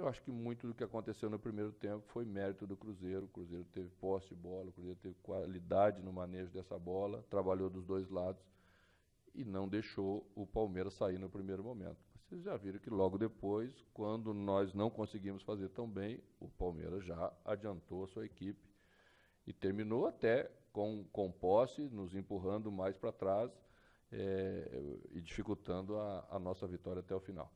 Eu acho que muito do que aconteceu no primeiro tempo foi mérito do Cruzeiro. O Cruzeiro teve posse de bola, o Cruzeiro teve qualidade no manejo dessa bola, trabalhou dos dois lados e não deixou o Palmeiras sair no primeiro momento. Vocês já viram que logo depois, quando nós não conseguimos fazer tão bem, o Palmeiras já adiantou a sua equipe e terminou até com, com posse, nos empurrando mais para trás é, e dificultando a, a nossa vitória até o final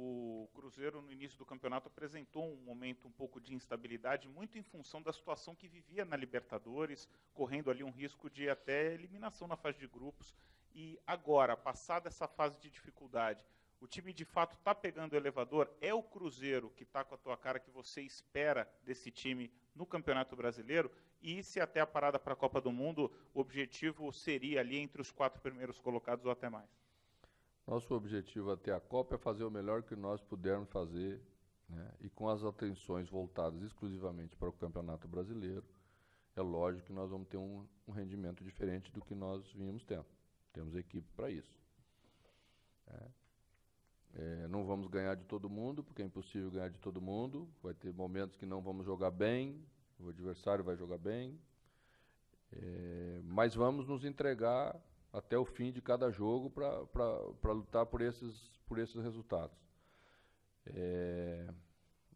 o Cruzeiro, no início do campeonato, apresentou um momento um pouco de instabilidade, muito em função da situação que vivia na Libertadores, correndo ali um risco de até eliminação na fase de grupos. E agora, passada essa fase de dificuldade, o time de fato está pegando o elevador? É o Cruzeiro que está com a tua cara que você espera desse time no Campeonato Brasileiro? E se até a parada para a Copa do Mundo, o objetivo seria ali entre os quatro primeiros colocados ou até mais? Nosso objetivo até a Copa é fazer o melhor que nós pudermos fazer, né? e com as atenções voltadas exclusivamente para o Campeonato Brasileiro, é lógico que nós vamos ter um, um rendimento diferente do que nós vínhamos tendo. Temos equipe para isso. É. É, não vamos ganhar de todo mundo, porque é impossível ganhar de todo mundo. Vai ter momentos que não vamos jogar bem, o adversário vai jogar bem. É, mas vamos nos entregar até o fim de cada jogo para lutar por esses, por esses resultados. É,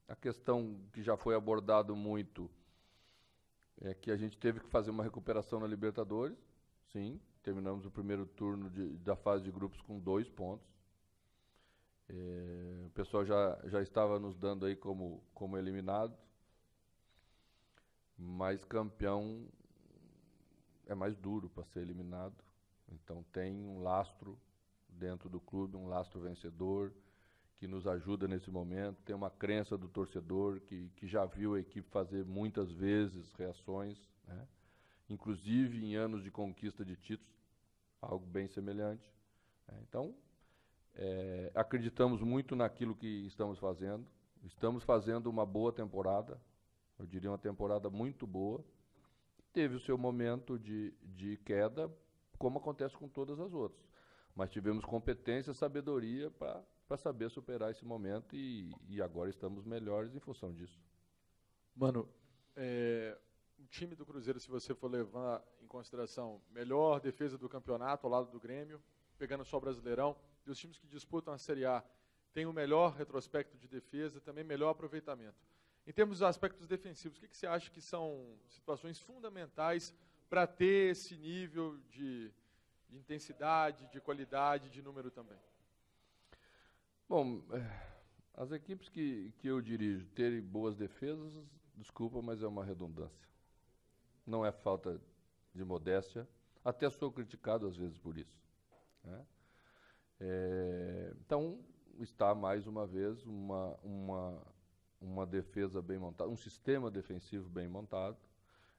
a questão que já foi abordado muito é que a gente teve que fazer uma recuperação na Libertadores, sim, terminamos o primeiro turno de, da fase de grupos com dois pontos. É, o pessoal já, já estava nos dando aí como, como eliminado, mas campeão é mais duro para ser eliminado então tem um lastro dentro do clube, um lastro vencedor que nos ajuda nesse momento, tem uma crença do torcedor que, que já viu a equipe fazer muitas vezes reações, né? inclusive em anos de conquista de títulos, algo bem semelhante. Né? Então, é, acreditamos muito naquilo que estamos fazendo, estamos fazendo uma boa temporada, eu diria uma temporada muito boa, teve o seu momento de, de queda como acontece com todas as outras. Mas tivemos competência, sabedoria para saber superar esse momento e, e agora estamos melhores em função disso. Mano, é, o time do Cruzeiro, se você for levar em consideração melhor defesa do campeonato ao lado do Grêmio, pegando só o Brasileirão, e os times que disputam a Série A têm o melhor retrospecto de defesa, também melhor aproveitamento. Em termos de aspectos defensivos, o que, que você acha que são situações fundamentais para ter esse nível de, intensidade, de qualidade, de número também? Bom, é, as equipes que, que eu dirijo terem boas defesas, desculpa, mas é uma redundância. Não é falta de modéstia. Até sou criticado às vezes por isso. Né? É, então, está mais uma vez uma, uma, uma defesa bem montada, um sistema defensivo bem montado,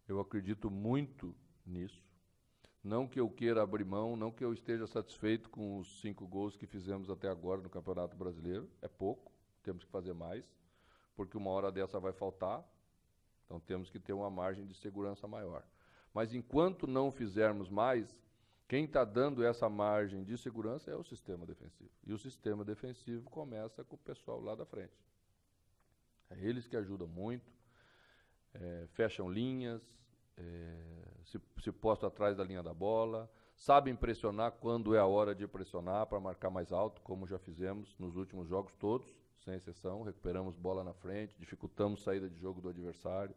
eu acredito muito nisso. Não que eu queira abrir mão, não que eu esteja satisfeito com os cinco gols que fizemos até agora no Campeonato Brasileiro. É pouco, temos que fazer mais, porque uma hora dessa vai faltar. Então temos que ter uma margem de segurança maior. Mas enquanto não fizermos mais, quem está dando essa margem de segurança é o sistema defensivo. E o sistema defensivo começa com o pessoal lá da frente. É eles que ajudam muito, é, fecham linhas, é, se, se postam atrás da linha da bola, sabem pressionar quando é a hora de pressionar para marcar mais alto, como já fizemos nos últimos jogos todos, sem exceção. Recuperamos bola na frente, dificultamos saída de jogo do adversário.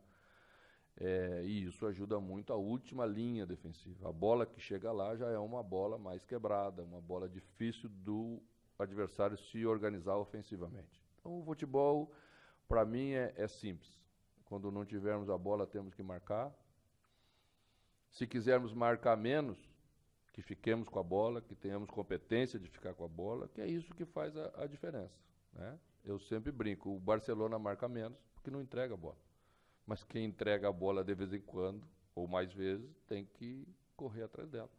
É, e isso ajuda muito a última linha defensiva. A bola que chega lá já é uma bola mais quebrada, uma bola difícil do adversário se organizar ofensivamente. Então, o futebol, para mim, é, é simples. Quando não tivermos a bola, temos que marcar. Se quisermos marcar menos, que fiquemos com a bola, que tenhamos competência de ficar com a bola, que é isso que faz a, a diferença. Né? Eu sempre brinco, o Barcelona marca menos porque não entrega a bola. Mas quem entrega a bola de vez em quando, ou mais vezes, tem que correr atrás dela.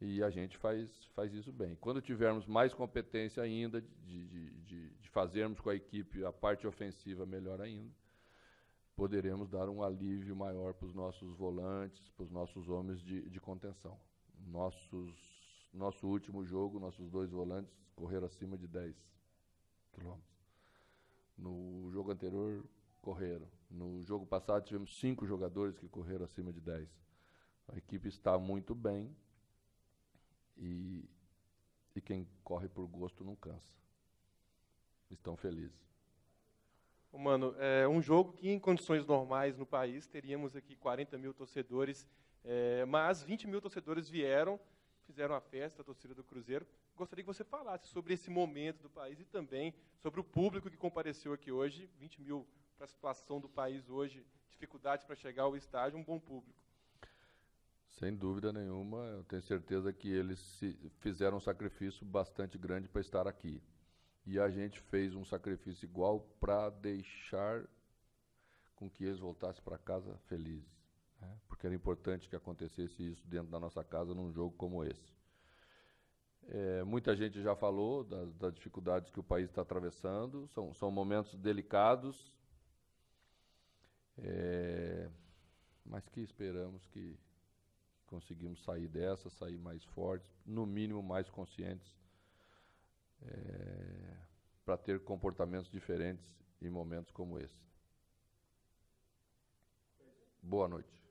E a gente faz, faz isso bem. Quando tivermos mais competência ainda de, de, de, de fazermos com a equipe a parte ofensiva melhor ainda, poderemos dar um alívio maior para os nossos volantes, para os nossos homens de, de contenção. Nossos, nosso último jogo, nossos dois volantes correram acima de 10 quilômetros. No jogo anterior, correram. No jogo passado, tivemos cinco jogadores que correram acima de 10. A equipe está muito bem e, e quem corre por gosto não cansa. Estão felizes. Mano, é um jogo que em condições normais no país teríamos aqui 40 mil torcedores, é, mas 20 mil torcedores vieram, fizeram a festa, a torcida do Cruzeiro. Gostaria que você falasse sobre esse momento do país e também sobre o público que compareceu aqui hoje, 20 mil para a situação do país hoje, dificuldades para chegar ao estádio, um bom público. Sem dúvida nenhuma, eu tenho certeza que eles fizeram um sacrifício bastante grande para estar aqui. E a gente fez um sacrifício igual para deixar com que eles voltassem para casa felizes. Né? Porque era importante que acontecesse isso dentro da nossa casa num jogo como esse. É, muita gente já falou das, dificuldades que o país está atravessando, são, são momentos delicados, é, mas que esperamos que conseguimos sair dessa, sair mais fortes, no mínimo mais conscientes para ter comportamentos diferentes em momentos como esse. Boa noite.